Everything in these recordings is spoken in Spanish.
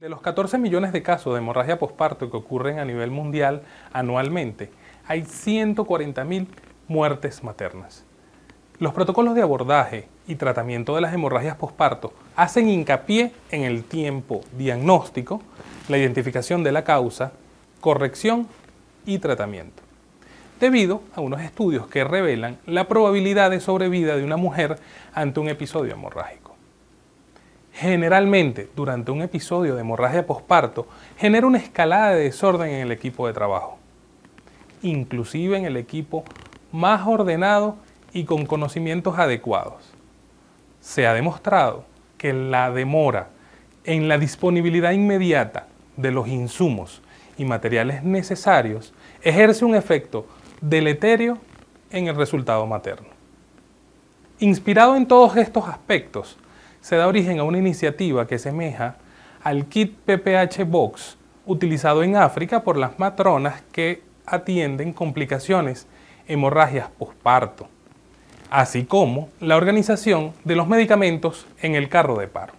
De los 14 millones de casos de hemorragia posparto que ocurren a nivel mundial anualmente, hay 140.000 muertes maternas. Los protocolos de abordaje y tratamiento de las hemorragias posparto hacen hincapié en el tiempo diagnóstico, la identificación de la causa, corrección y tratamiento, debido a unos estudios que revelan la probabilidad de sobrevida de una mujer ante un episodio hemorrágico generalmente durante un episodio de hemorragia posparto genera una escalada de desorden en el equipo de trabajo, inclusive en el equipo más ordenado y con conocimientos adecuados. Se ha demostrado que la demora en la disponibilidad inmediata de los insumos y materiales necesarios ejerce un efecto deleterio en el resultado materno. Inspirado en todos estos aspectos, se da origen a una iniciativa que semeja al kit PPH Box utilizado en África por las matronas que atienden complicaciones, hemorragias posparto, así como la organización de los medicamentos en el carro de paro.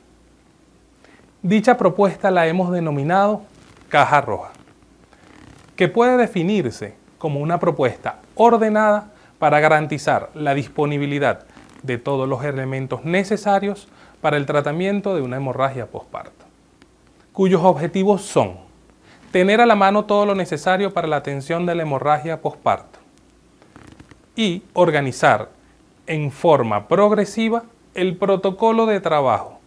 Dicha propuesta la hemos denominado Caja Roja, que puede definirse como una propuesta ordenada para garantizar la disponibilidad de todos los elementos necesarios para el tratamiento de una hemorragia postparto, cuyos objetivos son tener a la mano todo lo necesario para la atención de la hemorragia postparto y organizar en forma progresiva el protocolo de trabajo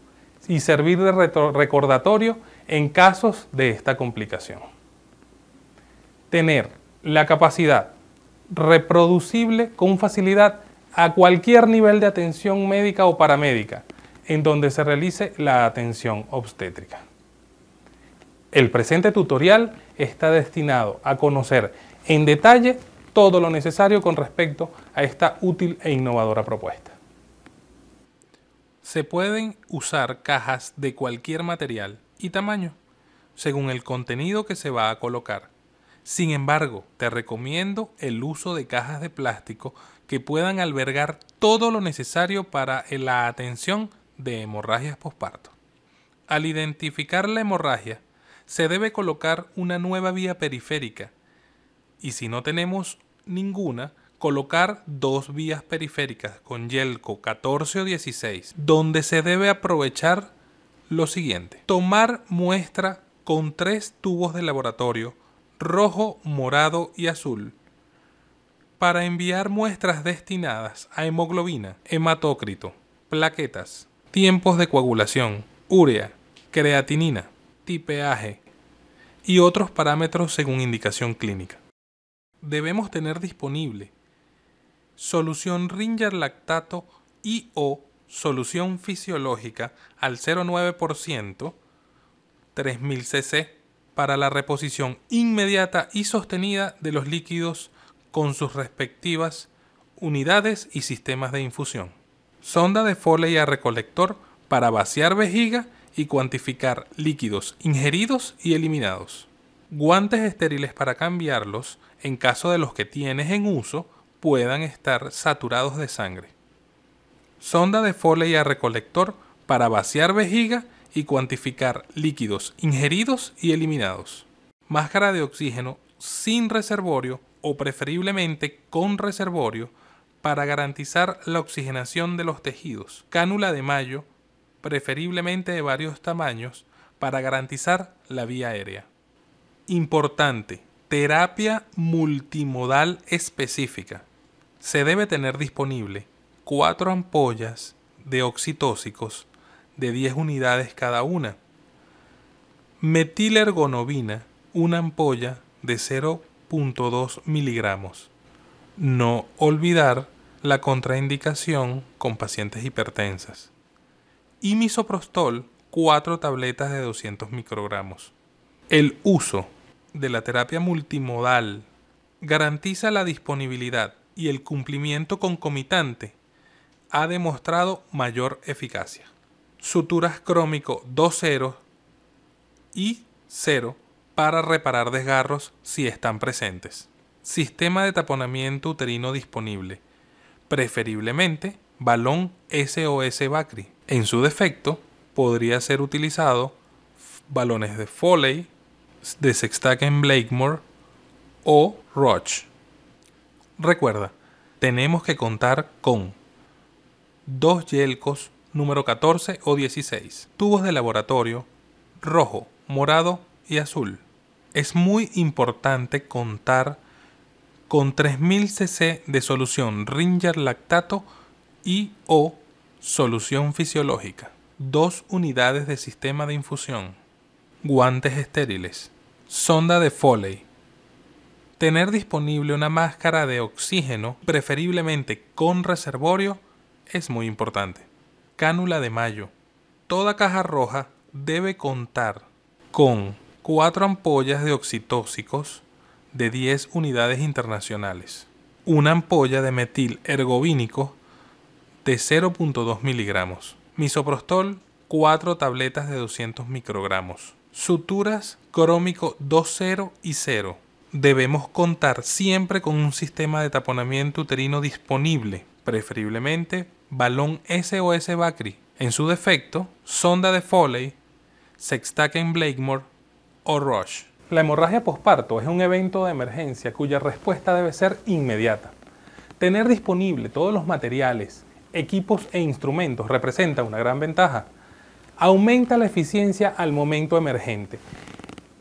y servir de recordatorio en casos de esta complicación. Tener la capacidad reproducible con facilidad a cualquier nivel de atención médica o paramédica en donde se realice la atención obstétrica. El presente tutorial está destinado a conocer en detalle todo lo necesario con respecto a esta útil e innovadora propuesta. Se pueden usar cajas de cualquier material y tamaño, según el contenido que se va a colocar. Sin embargo, te recomiendo el uso de cajas de plástico que puedan albergar todo lo necesario para la atención de hemorragias posparto. Al identificar la hemorragia, se debe colocar una nueva vía periférica y si no tenemos ninguna, colocar dos vías periféricas con Yelco 14 o 16, donde se debe aprovechar lo siguiente. Tomar muestra con tres tubos de laboratorio, rojo, morado y azul, para enviar muestras destinadas a hemoglobina, hematocrito, plaquetas, tiempos de coagulación, urea, creatinina, tipeaje y otros parámetros según indicación clínica. Debemos tener disponible solución Ringer lactato y o solución fisiológica al 0,9% 3000 cc para la reposición inmediata y sostenida de los líquidos con sus respectivas unidades y sistemas de infusión sonda de Foley a recolector para vaciar vejiga y cuantificar líquidos ingeridos y eliminados. Guantes estériles para cambiarlos en caso de los que tienes en uso puedan estar saturados de sangre. Sonda de Foley a recolector para vaciar vejiga y cuantificar líquidos ingeridos y eliminados. Máscara de oxígeno sin reservorio o preferiblemente con reservorio para garantizar la oxigenación de los tejidos. Cánula de mayo, preferiblemente de varios tamaños, para garantizar la vía aérea. Importante, terapia multimodal específica. Se debe tener disponible cuatro ampollas de oxitóxicos de 10 unidades cada una. Metilergonovina, una ampolla de 0.2 miligramos. No olvidar la contraindicación con pacientes hipertensas. Y misoprostol, 4 tabletas de 200 microgramos. El uso de la terapia multimodal garantiza la disponibilidad y el cumplimiento concomitante ha demostrado mayor eficacia. Suturas crómico 2-0 y 0 para reparar desgarros si están presentes. Sistema de taponamiento uterino disponible preferiblemente balón SOS Bacri. En su defecto, podría ser utilizado balones de Foley, de en Blakemore o Roche. Recuerda, tenemos que contar con dos yelcos número 14 o 16, tubos de laboratorio rojo, morado y azul. Es muy importante contar con 3000 cc de solución Ringer lactato y o solución fisiológica, dos unidades de sistema de infusión, guantes estériles, sonda de Foley. Tener disponible una máscara de oxígeno, preferiblemente con reservorio, es muy importante. Cánula de mayo. Toda caja roja debe contar con cuatro ampollas de oxitóxicos, de 10 unidades internacionales, una ampolla de metil ergovínico de 0.2 miligramos, misoprostol 4 tabletas de 200 microgramos, suturas crómico 2.0 y 0. Debemos contar siempre con un sistema de taponamiento uterino disponible, preferiblemente balón SOS Bacri, en su defecto, sonda de Foley, Sextaken Blakemore o Rush. La hemorragia posparto es un evento de emergencia cuya respuesta debe ser inmediata. Tener disponible todos los materiales, equipos e instrumentos representa una gran ventaja. Aumenta la eficiencia al momento emergente.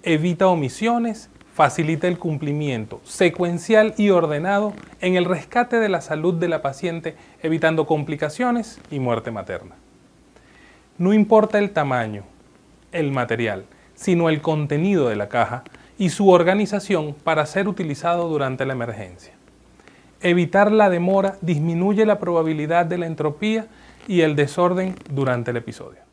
Evita omisiones, facilita el cumplimiento secuencial y ordenado en el rescate de la salud de la paciente, evitando complicaciones y muerte materna. No importa el tamaño, el material sino el contenido de la caja y su organización para ser utilizado durante la emergencia. Evitar la demora disminuye la probabilidad de la entropía y el desorden durante el episodio.